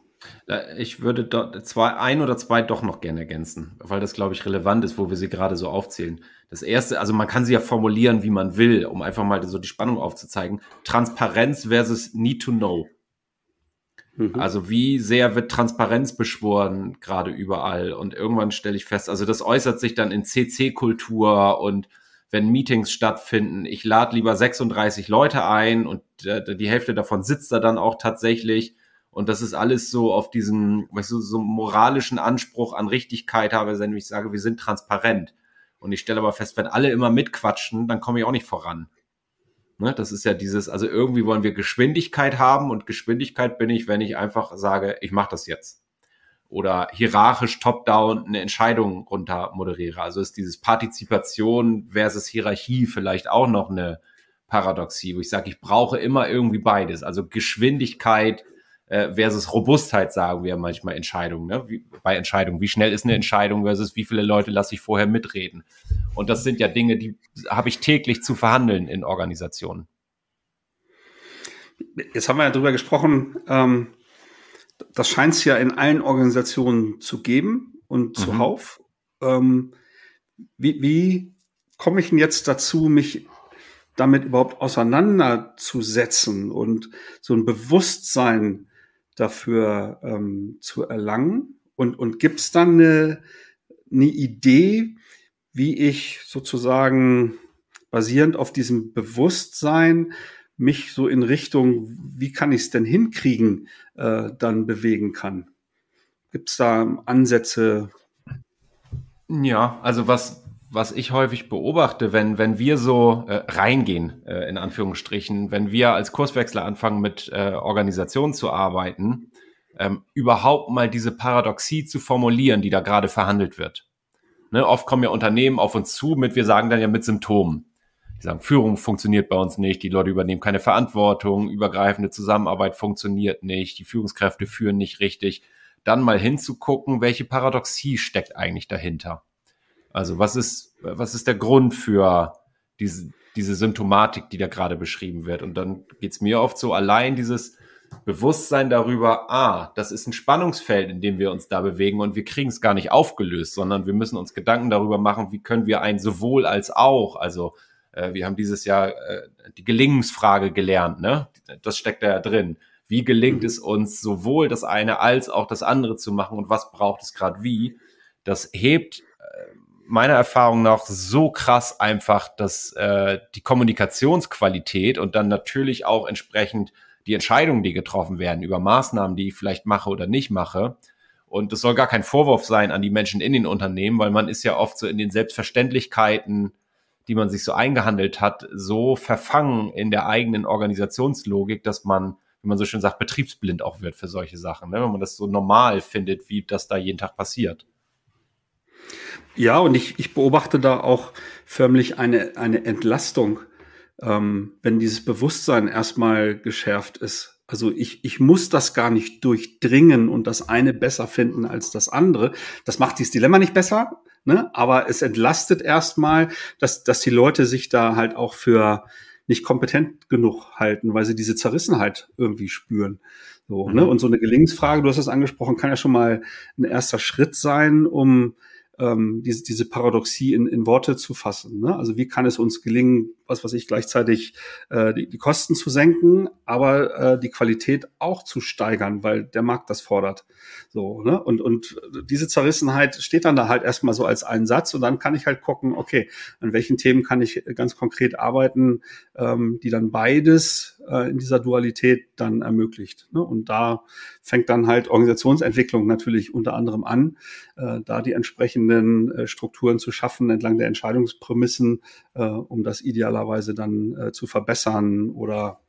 Ich würde dort zwei, ein oder zwei doch noch gerne ergänzen, weil das, glaube ich, relevant ist, wo wir sie gerade so aufzählen. Das erste, also man kann sie ja formulieren, wie man will, um einfach mal so die Spannung aufzuzeigen. Transparenz versus Need to Know. Mhm. Also wie sehr wird Transparenz beschworen, gerade überall. Und irgendwann stelle ich fest, also das äußert sich dann in CC-Kultur und wenn Meetings stattfinden, ich lade lieber 36 Leute ein und äh, die Hälfte davon sitzt da dann auch tatsächlich. Und das ist alles so auf diesen, weißt du, so moralischen Anspruch an Richtigkeit habe, wenn ich sage, wir sind transparent. Und ich stelle aber fest, wenn alle immer mitquatschen, dann komme ich auch nicht voran. Ne? Das ist ja dieses, also irgendwie wollen wir Geschwindigkeit haben und Geschwindigkeit bin ich, wenn ich einfach sage, ich mache das jetzt. Oder hierarchisch top-down eine Entscheidung runter moderiere. Also ist dieses Partizipation versus Hierarchie vielleicht auch noch eine Paradoxie, wo ich sage, ich brauche immer irgendwie beides. Also Geschwindigkeit, äh, versus Robustheit, sagen wir manchmal Entscheidungen, ne? Wie, bei Entscheidungen. Wie schnell ist eine mhm. Entscheidung versus wie viele Leute lasse ich vorher mitreden? Und das sind ja Dinge, die habe ich täglich zu verhandeln in Organisationen. Jetzt haben wir ja drüber gesprochen, ähm, das scheint es ja in allen Organisationen zu geben und zuhauf. Mhm. Ähm, wie, wie komme ich denn jetzt dazu, mich damit überhaupt auseinanderzusetzen und so ein Bewusstsein dafür ähm, zu erlangen und, und gibt es dann eine, eine Idee, wie ich sozusagen basierend auf diesem Bewusstsein mich so in Richtung, wie kann ich es denn hinkriegen, äh, dann bewegen kann? Gibt es da Ansätze? Ja, also was, was ich häufig beobachte, wenn, wenn wir so äh, reingehen, äh, in Anführungsstrichen, wenn wir als Kurswechsler anfangen, mit äh, Organisationen zu arbeiten, ähm, überhaupt mal diese Paradoxie zu formulieren, die da gerade verhandelt wird. Ne, oft kommen ja Unternehmen auf uns zu mit, wir sagen dann ja mit Symptomen. Die sagen, Führung funktioniert bei uns nicht, die Leute übernehmen keine Verantwortung, übergreifende Zusammenarbeit funktioniert nicht, die Führungskräfte führen nicht richtig. Dann mal hinzugucken, welche Paradoxie steckt eigentlich dahinter. Also was ist, was ist der Grund für diese, diese Symptomatik, die da gerade beschrieben wird? Und dann geht's mir oft so, allein dieses Bewusstsein darüber, ah, das ist ein Spannungsfeld, in dem wir uns da bewegen und wir kriegen es gar nicht aufgelöst, sondern wir müssen uns Gedanken darüber machen, wie können wir ein sowohl als auch, also äh, wir haben dieses Jahr äh, die Gelingensfrage gelernt, ne? Das steckt da ja drin. Wie gelingt es uns, sowohl das eine als auch das andere zu machen und was braucht es gerade wie? Das hebt meiner Erfahrung nach so krass einfach, dass äh, die Kommunikationsqualität und dann natürlich auch entsprechend die Entscheidungen, die getroffen werden über Maßnahmen, die ich vielleicht mache oder nicht mache. Und das soll gar kein Vorwurf sein an die Menschen in den Unternehmen, weil man ist ja oft so in den Selbstverständlichkeiten, die man sich so eingehandelt hat, so verfangen in der eigenen Organisationslogik, dass man, wie man so schön sagt, betriebsblind auch wird für solche Sachen, ne? wenn man das so normal findet, wie das da jeden Tag passiert. Ja, und ich, ich beobachte da auch förmlich eine, eine Entlastung, ähm, wenn dieses Bewusstsein erstmal geschärft ist. Also ich, ich muss das gar nicht durchdringen und das eine besser finden als das andere. Das macht dieses Dilemma nicht besser, ne? aber es entlastet erstmal, dass, dass die Leute sich da halt auch für nicht kompetent genug halten, weil sie diese Zerrissenheit irgendwie spüren. So, ne? mhm. ne? Und so eine Gelingensfrage, du hast das angesprochen, kann ja schon mal ein erster Schritt sein, um ähm, diese, diese Paradoxie in, in Worte zu fassen. Ne? Also wie kann es uns gelingen, was weiß ich, gleichzeitig äh, die, die Kosten zu senken, aber äh, die Qualität auch zu steigern, weil der Markt das fordert. So, ne? Und, und diese Zerrissenheit steht dann da halt erstmal so als einen Satz und dann kann ich halt gucken, okay, an welchen Themen kann ich ganz konkret arbeiten, ähm, die dann beides äh, in dieser Dualität dann ermöglicht. Ne? Und da fängt dann halt Organisationsentwicklung natürlich unter anderem an, äh, da die entsprechenden äh, Strukturen zu schaffen entlang der Entscheidungsprämissen, äh, um das idealerweise dann äh, zu verbessern oder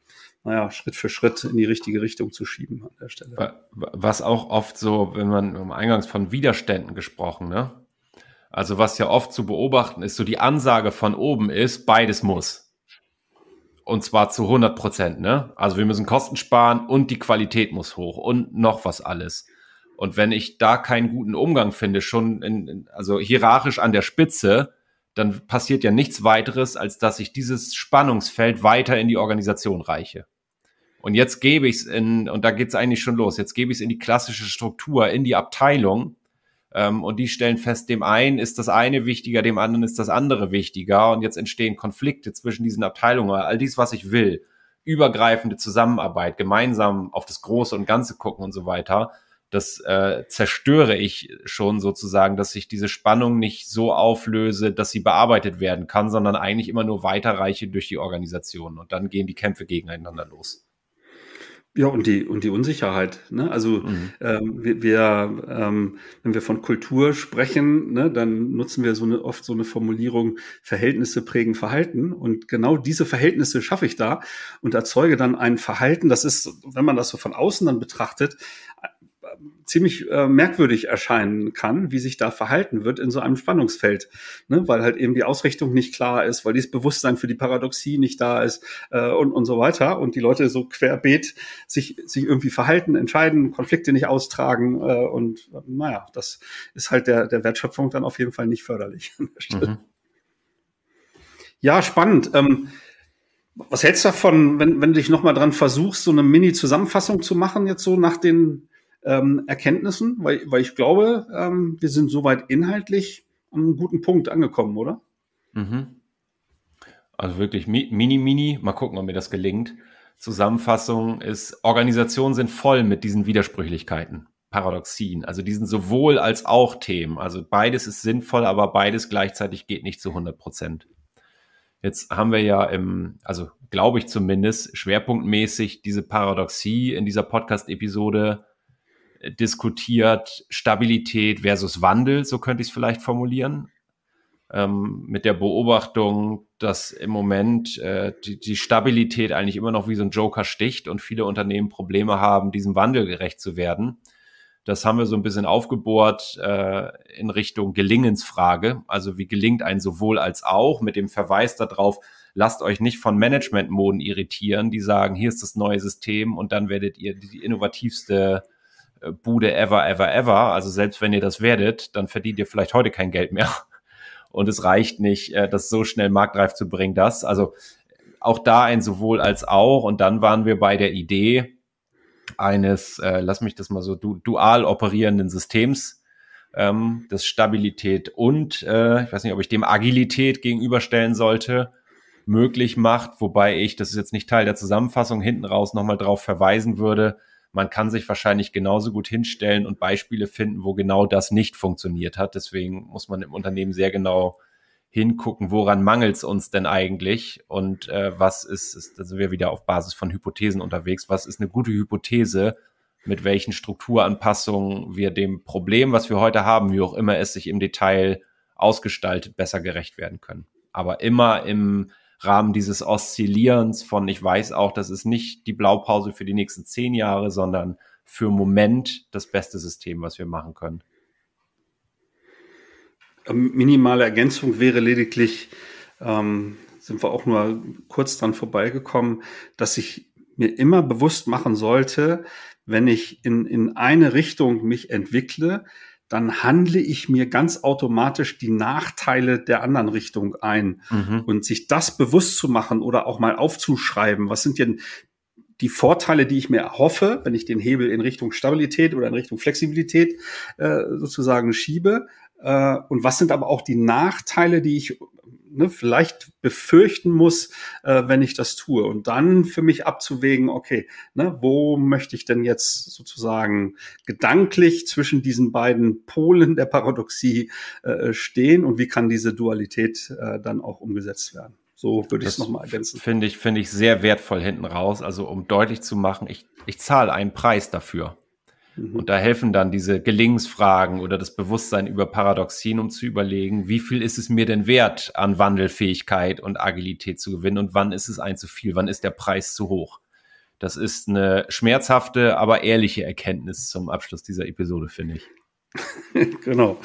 naja, Schritt für Schritt in die richtige Richtung zu schieben an der Stelle. Was auch oft so, wenn man eingangs von Widerständen gesprochen, ne? Also was ja oft zu beobachten ist, so die Ansage von oben ist, beides muss und zwar zu 100 Prozent. Ne? Also wir müssen Kosten sparen und die Qualität muss hoch und noch was alles. Und wenn ich da keinen guten Umgang finde, schon in, also hierarchisch an der Spitze, dann passiert ja nichts weiteres, als dass ich dieses Spannungsfeld weiter in die Organisation reiche. Und jetzt gebe ich es in, und da geht es eigentlich schon los, jetzt gebe ich es in die klassische Struktur, in die Abteilung, ähm, und die stellen fest, dem einen ist das eine wichtiger, dem anderen ist das andere wichtiger. Und jetzt entstehen Konflikte zwischen diesen Abteilungen. All dies, was ich will, übergreifende Zusammenarbeit, gemeinsam auf das Große und Ganze gucken und so weiter, das äh, zerstöre ich schon sozusagen, dass ich diese Spannung nicht so auflöse, dass sie bearbeitet werden kann, sondern eigentlich immer nur weiterreiche durch die Organisation. Und dann gehen die Kämpfe gegeneinander los. Ja, und die, und die Unsicherheit. Ne? Also mhm. ähm, wir, wir ähm, wenn wir von Kultur sprechen, ne, dann nutzen wir so eine, oft so eine Formulierung, Verhältnisse prägen Verhalten. Und genau diese Verhältnisse schaffe ich da und erzeuge dann ein Verhalten. Das ist, wenn man das so von außen dann betrachtet, ziemlich äh, merkwürdig erscheinen kann, wie sich da verhalten wird in so einem Spannungsfeld, ne? weil halt eben die Ausrichtung nicht klar ist, weil dieses Bewusstsein für die Paradoxie nicht da ist äh, und, und so weiter und die Leute so querbeet sich, sich irgendwie verhalten, entscheiden, Konflikte nicht austragen äh, und naja, das ist halt der, der Wertschöpfung dann auf jeden Fall nicht förderlich Mhm. Ja, spannend. Ähm, was hältst du davon, wenn, wenn du dich nochmal dran versuchst, so eine Mini-Zusammenfassung zu machen, jetzt so nach den ähm, Erkenntnissen, weil, weil ich glaube, ähm, wir sind soweit inhaltlich an einem guten Punkt angekommen, oder? Mhm. Also wirklich mini, mini. Mal gucken, ob mir das gelingt. Zusammenfassung ist, Organisationen sind voll mit diesen Widersprüchlichkeiten, Paradoxien. Also diesen sowohl als auch Themen. Also beides ist sinnvoll, aber beides gleichzeitig geht nicht zu 100 Prozent. Jetzt haben wir ja im, also glaube ich zumindest, schwerpunktmäßig diese Paradoxie in dieser Podcast-Episode diskutiert Stabilität versus Wandel, so könnte ich es vielleicht formulieren. Ähm, mit der Beobachtung, dass im Moment äh, die, die, Stabilität eigentlich immer noch wie so ein Joker sticht und viele Unternehmen Probleme haben, diesem Wandel gerecht zu werden. Das haben wir so ein bisschen aufgebohrt äh, in Richtung Gelingensfrage. Also wie gelingt ein sowohl als auch mit dem Verweis darauf, lasst euch nicht von Managementmoden irritieren, die sagen, hier ist das neue System und dann werdet ihr die innovativste äh, Bude ever, ever, ever. Also selbst wenn ihr das werdet, dann verdient ihr vielleicht heute kein Geld mehr. Und es reicht nicht, äh, das so schnell marktreif zu bringen, das. Also äh, auch da ein sowohl als auch. Und dann waren wir bei der Idee eines, äh, lass mich das mal so, du, dual operierenden Systems, ähm, das Stabilität und, äh, ich weiß nicht, ob ich dem Agilität gegenüberstellen sollte, möglich macht, wobei ich, das ist jetzt nicht Teil der Zusammenfassung, hinten raus nochmal drauf verweisen würde, man kann sich wahrscheinlich genauso gut hinstellen und Beispiele finden, wo genau das nicht funktioniert hat. Deswegen muss man im Unternehmen sehr genau hingucken, woran mangelt es uns denn eigentlich und äh, was ist, ist, da sind wir wieder auf Basis von Hypothesen unterwegs, was ist eine gute Hypothese, mit welchen Strukturanpassungen wir dem Problem, was wir heute haben, wie auch immer es sich im Detail ausgestaltet, besser gerecht werden können. Aber immer im Rahmen dieses Oszillierens von, ich weiß auch, das ist nicht die Blaupause für die nächsten zehn Jahre, sondern für Moment das beste System, was wir machen können. Ähm, minimale Ergänzung wäre lediglich, ähm, sind wir auch nur kurz dran vorbeigekommen, dass ich mir immer bewusst machen sollte, wenn ich in, in eine Richtung mich entwickle, dann handle ich mir ganz automatisch die Nachteile der anderen Richtung ein. Mhm. Und sich das bewusst zu machen oder auch mal aufzuschreiben, was sind denn die Vorteile, die ich mir erhoffe, wenn ich den Hebel in Richtung Stabilität oder in Richtung Flexibilität äh, sozusagen schiebe, äh, und was sind aber auch die Nachteile, die ich ne, vielleicht befürchten muss, äh, wenn ich das tue. Und dann für mich abzuwägen, okay, ne, wo möchte ich denn jetzt sozusagen gedanklich zwischen diesen beiden Polen der Paradoxie äh, stehen und wie kann diese Dualität äh, dann auch umgesetzt werden? So würde ich es nochmal ergänzen. Finde ich, finde ich sehr wertvoll hinten raus. Also um deutlich zu machen, ich, ich zahle einen Preis dafür. Mhm. Und da helfen dann diese Gelingensfragen oder das Bewusstsein über Paradoxien, um zu überlegen, wie viel ist es mir denn wert, an Wandelfähigkeit und Agilität zu gewinnen und wann ist es ein zu viel, wann ist der Preis zu hoch. Das ist eine schmerzhafte, aber ehrliche Erkenntnis zum Abschluss dieser Episode, finde ich. genau.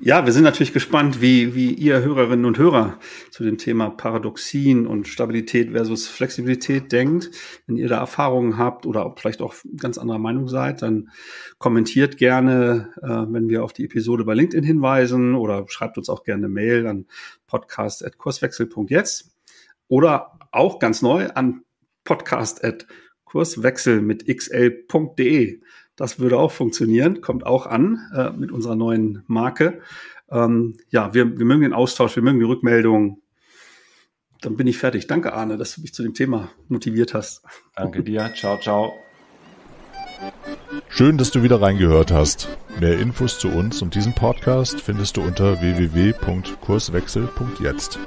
Ja, wir sind natürlich gespannt, wie, wie ihr Hörerinnen und Hörer zu dem Thema Paradoxien und Stabilität versus Flexibilität denkt. Wenn ihr da Erfahrungen habt oder vielleicht auch ganz anderer Meinung seid, dann kommentiert gerne, äh, wenn wir auf die Episode bei LinkedIn hinweisen oder schreibt uns auch gerne eine Mail an podcast.kurswechsel.jetzt oder auch ganz neu an podcast.kurswechsel mit xl.de. Das würde auch funktionieren, kommt auch an äh, mit unserer neuen Marke. Ähm, ja, wir, wir mögen den Austausch, wir mögen die Rückmeldung. Dann bin ich fertig. Danke, Arne, dass du mich zu dem Thema motiviert hast. Danke dir. Ciao, ciao. Schön, dass du wieder reingehört hast. Mehr Infos zu uns und diesem Podcast findest du unter www.kurswechsel.jetzt.